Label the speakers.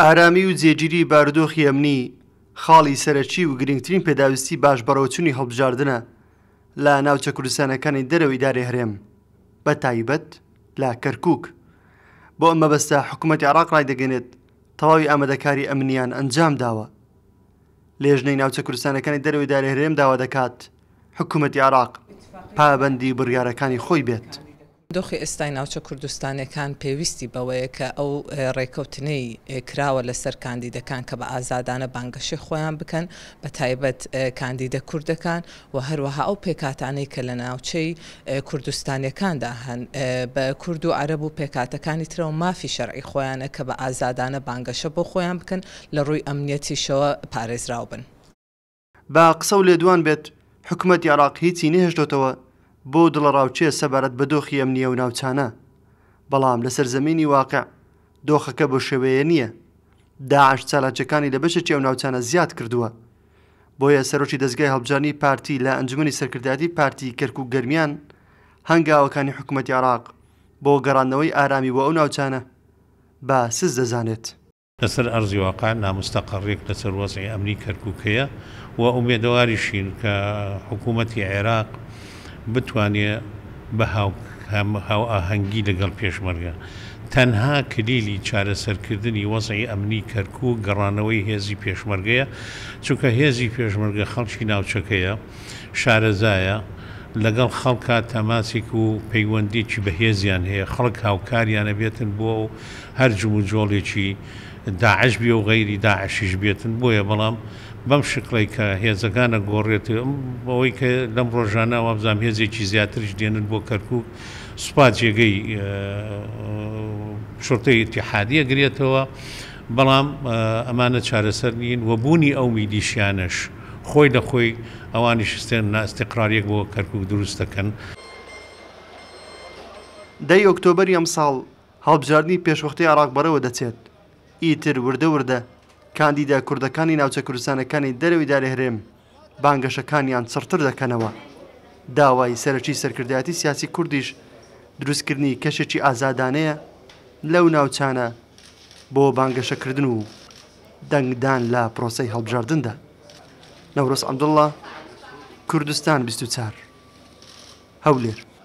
Speaker 1: ئارامی و جێگیری باردۆخی ئەمنی خاڵی سەرەکی و گرنگترین پێداویستی باش بەڕۆچوونی هەڵبژاردنە لە ناوچە کوردستانەکانی دەرەوەی دارێ هەرێم بە تایبەت لا کەرکک بۆ ئەمە بەستە حکوومەتی عراق ڕای دەگەنێت تەواوی ئامادەکاری ئەمنیان ئەنجام داوە لێژنەی ناوچە کوردستانەکانی دەرەوەی دارێ هەرێم داوا دەکات حکوومەتی عراق پابندی بڕیارەکانی خۆی بێت.
Speaker 2: دۆخی ئێستای ناوچە کوردستانەکان پێویستی بەوەیە کە ئەو ڕێکەوتنەی کراوە لەسەر کاندیدەکان کە بە ئازادانە بانگەشی خۆیان بکەن بە تایبەت کاندیدە کوردەکان و هەروەها ئەو پێکاتانەی کە لە ناوچەی کوردستانەکاندا هەن بە کورد و عرب و پێکاتەکانی ترەوە مافی شەرعی خۆیانە کە بە ئازادانە بانگەشە بۆ خۆیان بکەن لە ڕووی ئەمنیەتی شەوە پارێزراو بن.
Speaker 1: با قسە و لێدوان بێت حکوومەتی عراق هیچی نهێشتەوە بۆ دڵە ڕاوچێ سەبارەت بە دۆخی ئەمنیە و ناوچانە بەڵام لە سەرزەمینی واقع دۆخەکە بۆ شێوەیە نییە داعش چالاچەکانی لە بەشە چێو ناوچانە زیاد کردووە بۆیە سەرۆکی دەستگای هەڵبجانی پارتی لە ئەنجومی سەرکردادی پارتی کەرک و گەرمیان هەنگاوەکانی حکوومەتی عراق بۆ گەڕانەوەی ئارامی بۆ ئەو ناوچانە
Speaker 3: با سز دەزانێت. لەسەر ئەرزی واقع نامستەقڕێک لەسەر وەزی ئەمری کەرکووکەیە و ئومێدەواریشین کە حکوومەتی عێراق بتوانێت بە هاو ئاهەنگی لەگەڵ پێشمەرگە. تەنها کلیلی چارەسەرکردنی وەزعی ئەمنی کەرکوو گەڕانەوەی هێزی پێشمەرگەیە چونکە هێزی پێشمەرگە خەڵکی ناوچەکەیە شارەزایە لەگەڵ خەڵکە تەماسێک و پەیوەندێکی بەهێزیان هەیە خەڵک هاوکاریانە بێتن بۆ و هەرجم و جۆڵێکی داعش بێ و غەیری داعشیش بێتن بۆیە بەڵام بەم شکڵی کە هێزەکانە گۆڕێت بەوەی کە لەم ڕۆژانە وابزام هێزێکی زیاترش دێنن بۆ کەرکک سوپات جێگەی شرتەی تحادیە گرێتەوە بەڵام ئەمانە چارەسەر نین و بوونی ئەو میدیشیانش خۆی لە خۆی ئەوانی شستێن ناستقرارێک بۆ کەرکک دروست دەکەن.
Speaker 1: دەی ئۆکتۆبەر ئەم ساڵ هەڵبژاردننی پێشوەختی عراق بەرەوە دەچێت ئیتر وردە وردە کاندیدا کوردەکانی ناوچە کوردستانەکانی دەرەوەی دارێهرێم بانگەشەکانیان چڕتر دەکەنەوە داوای سەرەکی سەرکردایەتی سیاسی کوردیش دروستکردنی کەشێکی ئازادانەیە لەو ناوچانە بۆ بانگەشەکردن و دەنگدان لە پرۆسی هەڵبژاردندا نەورس ئەمدڵە کوردستان 24 هەولێر